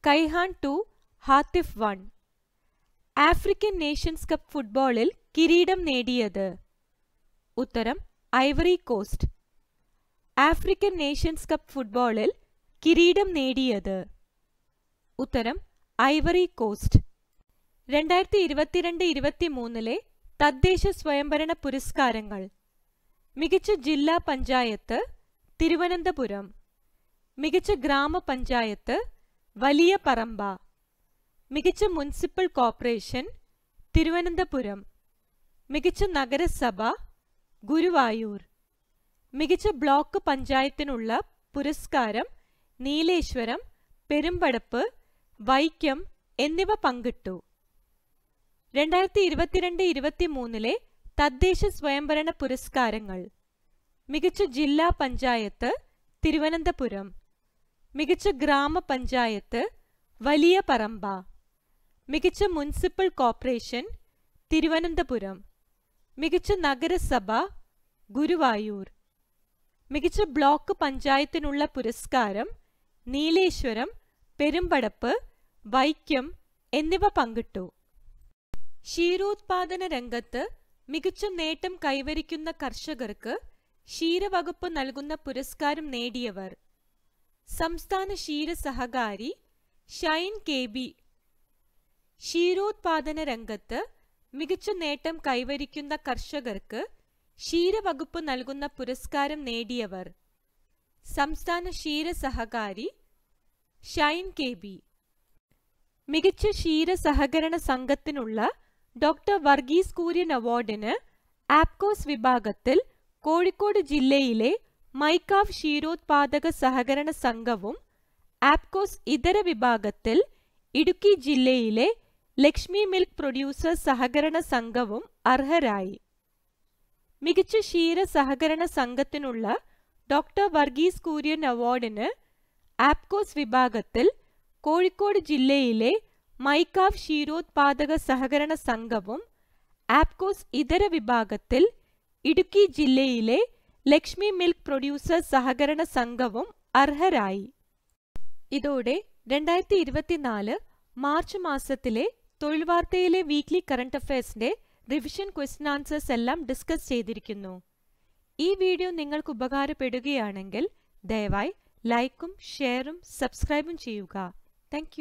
Kayhan two Hatef one African nations cup ഫുട്ബോളിൽ കിരീടം നേടിയത് ഉത്തരം Ivory Coast African nations cup ഫുട്ബോളിൽ കിരീടം നേടിയത് ഉത്തരം ഐവറി കോസ്റ്റ് രണ്ടായിരത്തി ഇരുപത്തിരണ്ട് ഇരുപത്തിമൂന്നിലെ തദ്ദേശ സ്വയംഭരണ പുരസ്കാരങ്ങൾ മികച്ച ജില്ലാ പഞ്ചായത്ത് തിരുവനന്തപുരം മികച്ച ഗ്രാമപഞ്ചായത്ത് വലിയ പറമ്പ മികച്ച മുനിസിപ്പൽ കോർപ്പറേഷൻ തിരുവനന്തപുരം മികച്ച നഗരസഭ ഗുരുവായൂർ മികച്ച ബ്ലോക്ക് പഞ്ചായത്തിനുള്ള പുരസ്കാരം നീലേശ്വരം പെരുമ്പടപ്പ് വൈക്കം എന്നിവ പങ്കിട്ടു രണ്ടായിരത്തി ഇരുപത്തിരണ്ട് ഇരുപത്തിമൂന്നിലെ തദ്ദേശ സ്വയംഭരണ പുരസ്കാരങ്ങൾ മികച്ച ജില്ലാ പഞ്ചായത്ത് തിരുവനന്തപുരം മികച്ച ഗ്രാമപഞ്ചായത്ത് വലിയ പറമ്പ മികച്ച മുനിസിപ്പൽ കോർപ്പറേഷൻ തിരുവനന്തപുരം മികച്ച നഗരസഭ ഗുരുവായൂർ മികച്ച ബ്ലോക്ക് പഞ്ചായത്തിനുള്ള പുരസ്കാരം നീലേശ്വരം പെരുമ്പടപ്പ് വൈക്കം എന്നിവ പങ്കിട്ടു ക്ഷീരോത്പാദന രംഗത്ത് മികച്ച നേട്ടം കൈവരിക്കുന്ന കർഷകർക്ക് ക്ഷീരവകുപ്പ് നൽകുന്ന പുരസ്കാരം നേടിയവർ സംസ്ഥാന ക്ഷീര സഹകാരി ഷൈൻ കെ ബി ക്ഷീരോത്പാദന രംഗത്ത് മികച്ച നേട്ടം കൈവരിക്കുന്ന കർഷകർക്ക് ക്ഷീരവകുപ്പ് നൽകുന്ന പുരസ്കാരം നേടിയവർ സംസ്ഥാന ക്ഷീര സഹകാരി ഷൈൻ കെ ബി മികച്ച ക്ഷീര സഹകരണ സംഘത്തിനുള്ള ഡോക്ടർ വർഗീസ് കൂര്യൻ അവാർഡിന് ആപ്കോസ് വിഭാഗത്തിൽ കോഴിക്കോട് ജില്ലയിലെ മൈക്കാവ് ക്ഷീരോത്പാദക സഹകരണ സംഘവും ആപ്കോസ് ഇതര വിഭാഗത്തിൽ ഇടുക്കി ജില്ലയിലെ ലക്ഷ്മി മിൽക്ക് പ്രൊഡ്യൂസേഴ്സ് സഹകരണ സംഘവും അർഹരായി മികച്ച ക്ഷീര സഹകരണ സംഘത്തിനുള്ള ഡോക്ടർ വർഗീസ് കൂര്യൻ അവാർഡിന് ആപ്കോസ് വിഭാഗത്തിൽ കോഴിക്കോട് ജില്ലയിലെ മൈക്കാവ് ക്ഷീരോത്പാദക സഹകരണ സംഘവും ആപ്കോസ് ഇതര വിഭാഗത്തിൽ ഇടുക്കി ജില്ലയിലെ ലക്ഷ്മി മിൽക്ക് പ്രൊഡ്യൂസേഴ്സ് സഹകരണ സംഘവും അർഹരായി ഇതോടെ രണ്ടായിരത്തി ഇരുപത്തിനാല് മാർച്ച് മാസത്തിലെ തൊഴിൽ വാർത്തയിലെ വീക്ക്ലി കറണ്ട് അഫയേഴ്സിന്റെ റിവിഷൻ ക്വസ്റ്റൻ ആൻസേഴ്സ് എല്ലാം ഡിസ്കസ് ചെയ്തിരിക്കുന്നു ഈ വീഡിയോ നിങ്ങൾക്ക് ഉപകാരപ്പെടുകയാണെങ്കിൽ ദയവായി ലൈക്കും ഷെയറും സബ്സ്ക്രൈബും ചെയ്യുക താങ്ക്